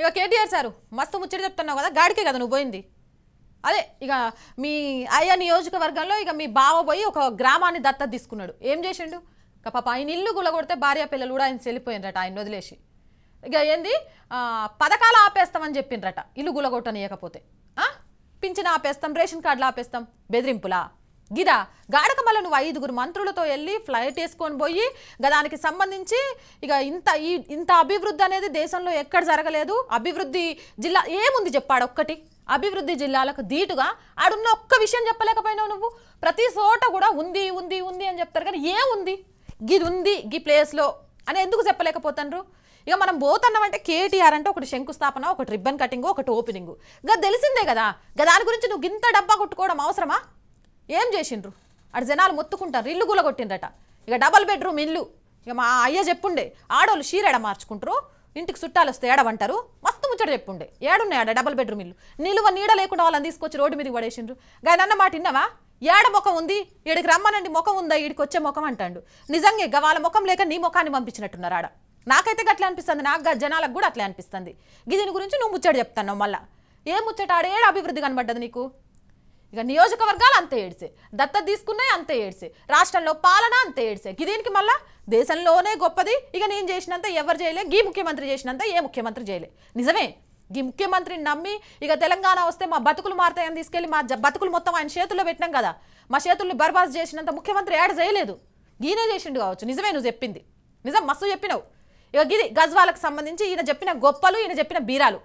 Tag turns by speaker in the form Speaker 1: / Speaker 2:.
Speaker 1: ఇక కేటీఆర్ సారు మస్తు ముచ్చట చెప్తున్నావు కదా గాడికే కదా నువ్వు పోయింది అదే ఇక మీ అయ్యా నియోజకవర్గంలో ఇక మీ బావ పోయి ఒక గ్రామాన్ని దత్తత తీసుకున్నాడు ఏం చేసిండు ఇక పాప ఆయన ఇల్లు కొడితే భార్య పిల్లలు కూడా ఆయన చెల్లిపోయినరట ఆయన వదిలేసి ఇక ఏంది పథకాలు ఆపేస్తామని చెప్పిండ్రట ఇల్లు కొట్టనీయకపోతే పింఛన్ ఆపేస్తాం రేషన్ కార్డులు ఆపేస్తాం బెదిరింపులా గిదా గాడకమల నువ్వు ఐదుగురు మంత్రులతో వెళ్ళి ఫ్లైట్ వేసుకొని పోయి దానికి సంబంధించి ఇక ఇంత ఈ ఇంత అభివృద్ధి అనేది దేశంలో ఎక్కడ జరగలేదు అభివృద్ధి జిల్లా ఏముంది చెప్పాడు ఒక్కటి అభివృద్ధి జిల్లాలకు ధీటుగా ఆడున్న ఒక్క విషయం చెప్పలేకపోయినావు నువ్వు ప్రతి చోట కూడా ఉంది ఉంది ఉంది అని చెప్తారు కానీ ఏముంది గిది ఉంది గీ ప్లేస్లో అని ఎందుకు చెప్పలేకపోతాను ఇక మనం పోతున్నామంటే కేటీఆర్ అంటే ఒకటి శంకుస్థాపన ఒకటి రిబ్బన్ కటింగ్ ఒకటి ఓపెనింగ్ గా తెలిసిందే కదా దాని గురించి నువ్వు ఇంత డబ్బా కొట్టుకోవడం అవసరమా ఏం చేసిండ్రు అటు జనాలు మొత్తుకుంటారు ఇల్లు కొట్టిండ్రట ఇక డబల్ బెడ్రూమ్ ఇల్లు ఇక మా అయ్య చెప్పుండే ఆడోళ్ళు షీరేడ మార్చుకుంటారు ఇంటికి చుట్టాలు వస్తే ఏడవంటారు మస్తు ముచ్చట చెప్పుండే ఆడ డబల్ బెడ్రూమ్ ఇల్లు నిలువ నీడ లేకుండా వాళ్ళని తీసుకొచ్చి రోడ్డు మీదకి పడేసిండ్రు గాయనన్న మాట ఇన్నావా ఏడ ముఖం ఉంది ఈడికి రమ్మనండి ముఖం ఉందా ఈడికి వచ్చే ముఖం అంటాడు నిజంగా ఇక వాళ్ళ ముఖం లేక నీ ముఖాన్ని పంపించినట్టున్నారు ఆడ నాకైతే అట్లా అనిపిస్తుంది నాకు జనాలకు కూడా అట్లా అనిపిస్తుంది గిదిని గురించి నువ్వు ముచ్చట చెప్తాను మళ్ళా ఏ ముచ్చట ఏడ అభివృద్ధి కనబడ్డది నీకు ఇక నియోజకవర్గాలు అంతే ఏడ్సే దత్త తీసుకున్నాయి అంతే ఏడ్సే రాష్ట్రంలో పాలన అంతే ఏడ్సే దీనికి మళ్ళా దేశంలోనే గొప్పది ఇక నేను చేసినంత ఎవరు చేయలే గీ ముఖ్యమంత్రి చేసినంత ఏ ముఖ్యమంత్రి చేయలే నిజమే ఈ ముఖ్యమంత్రిని నమ్మి ఇక తెలంగాణ వస్తే మా బతుకులు మారుతాయని తీసుకెళ్ళి మా బతుకులు మొత్తం ఆయన చేతుల్లో పెట్టినాం కదా మా చేతుల్ని బర్బాస్ చేసినంత ముఖ్యమంత్రి యాడ్ చేయలేదు ఈయనే చేసిండు కావచ్చు నిజమే నువ్వు చెప్పింది నిజం మస్తు చెప్పినావు ఇక గిది గజ్వాలకు సంబంధించి ఈయన చెప్పిన గొప్పలు ఈయన చెప్పిన బీరాలు